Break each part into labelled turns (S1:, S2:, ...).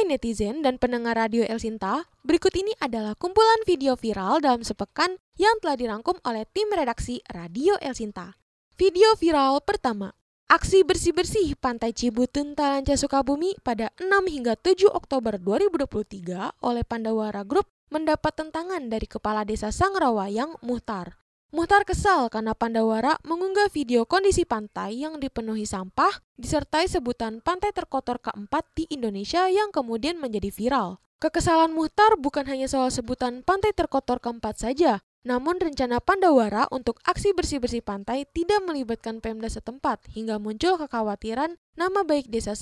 S1: Hai netizen dan pendengar radio El Sinta, berikut ini adalah kumpulan video viral dalam sepekan yang telah dirangkum oleh tim redaksi Radio El Sinta. Video viral pertama, aksi bersih-bersih Pantai Cibutun Talanca Sukabumi pada 6 hingga 7 Oktober 2023 oleh Pandawara Group mendapat tentangan dari Kepala Desa Sangrawayang Muhtar. Muhtar kesal karena Pandawara mengunggah video kondisi pantai yang dipenuhi sampah disertai sebutan pantai terkotor keempat di Indonesia yang kemudian menjadi viral. Kekesalan Muhtar bukan hanya soal sebutan pantai terkotor keempat saja, namun rencana Pandawara untuk aksi bersih-bersih pantai tidak melibatkan Pemda setempat hingga muncul kekhawatiran nama baik desa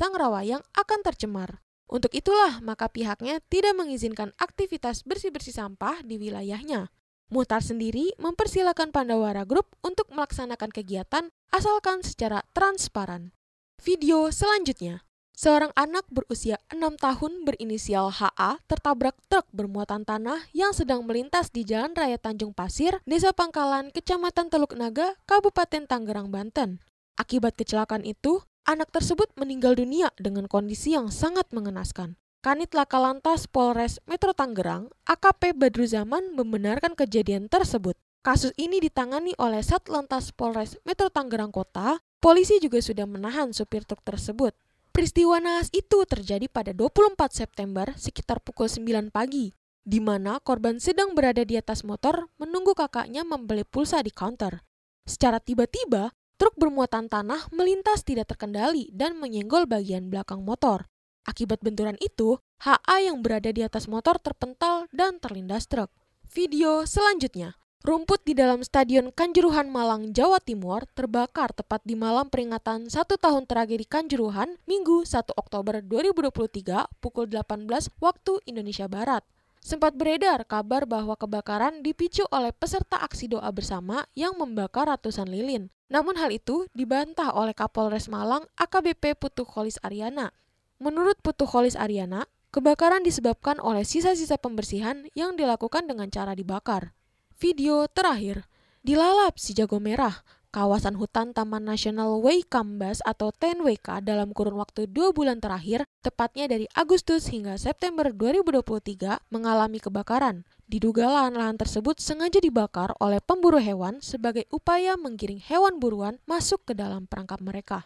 S1: yang akan tercemar. Untuk itulah maka pihaknya tidak mengizinkan aktivitas bersih-bersih sampah di wilayahnya. Muhtar sendiri mempersilahkan Pandawara Group untuk melaksanakan kegiatan asalkan secara transparan. Video selanjutnya. Seorang anak berusia 6 tahun berinisial HA tertabrak truk bermuatan tanah yang sedang melintas di Jalan Raya Tanjung Pasir, Desa Pangkalan, Kecamatan Teluk Naga, Kabupaten Tangerang, Banten. Akibat kecelakaan itu, anak tersebut meninggal dunia dengan kondisi yang sangat mengenaskan. Kanit Laka Lantas Polres Metro Tangerang, AKP Badru Zaman, membenarkan kejadian tersebut. Kasus ini ditangani oleh Satlantas Polres Metro Tangerang Kota. Polisi juga sudah menahan supir truk tersebut. Peristiwa naas itu terjadi pada 24 September sekitar pukul 9 pagi, di mana korban sedang berada di atas motor menunggu kakaknya membeli pulsa di counter. Secara tiba-tiba, truk bermuatan tanah melintas tidak terkendali dan menyenggol bagian belakang motor. Akibat benturan itu, HA yang berada di atas motor terpental dan terlindas truk. Video selanjutnya. Rumput di dalam Stadion Kanjuruhan Malang, Jawa Timur terbakar tepat di malam peringatan satu tahun tragedi Kanjuruhan, Minggu 1 Oktober 2023 pukul 18 waktu Indonesia Barat. Sempat beredar kabar bahwa kebakaran dipicu oleh peserta aksi doa bersama yang membakar ratusan lilin. Namun hal itu dibantah oleh Kapolres Malang AKBP Putu Kholis Ariana. Menurut Putu Holis Ariana, kebakaran disebabkan oleh sisa-sisa pembersihan yang dilakukan dengan cara dibakar. Video terakhir, dilalap si jago merah, kawasan hutan Taman Nasional Waikambas atau TNWK dalam kurun waktu dua bulan terakhir, tepatnya dari Agustus hingga September 2023, mengalami kebakaran. Diduga lahan-lahan tersebut sengaja dibakar oleh pemburu hewan sebagai upaya menggiring hewan buruan masuk ke dalam perangkap mereka.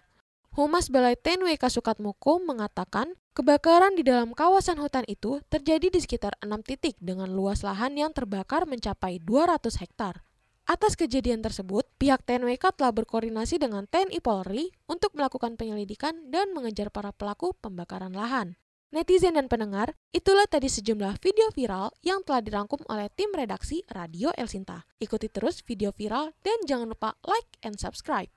S1: Humas Balai Tenwe Kasukat Moko mengatakan kebakaran di dalam kawasan hutan itu terjadi di sekitar enam titik dengan luas lahan yang terbakar mencapai 200 hektar. Atas kejadian tersebut, pihak TNWK telah berkoordinasi dengan TNI Polri untuk melakukan penyelidikan dan mengejar para pelaku pembakaran lahan. Netizen dan pendengar, itulah tadi sejumlah video viral yang telah dirangkum oleh tim redaksi Radio Elsinta. Ikuti terus video viral dan jangan lupa like and subscribe.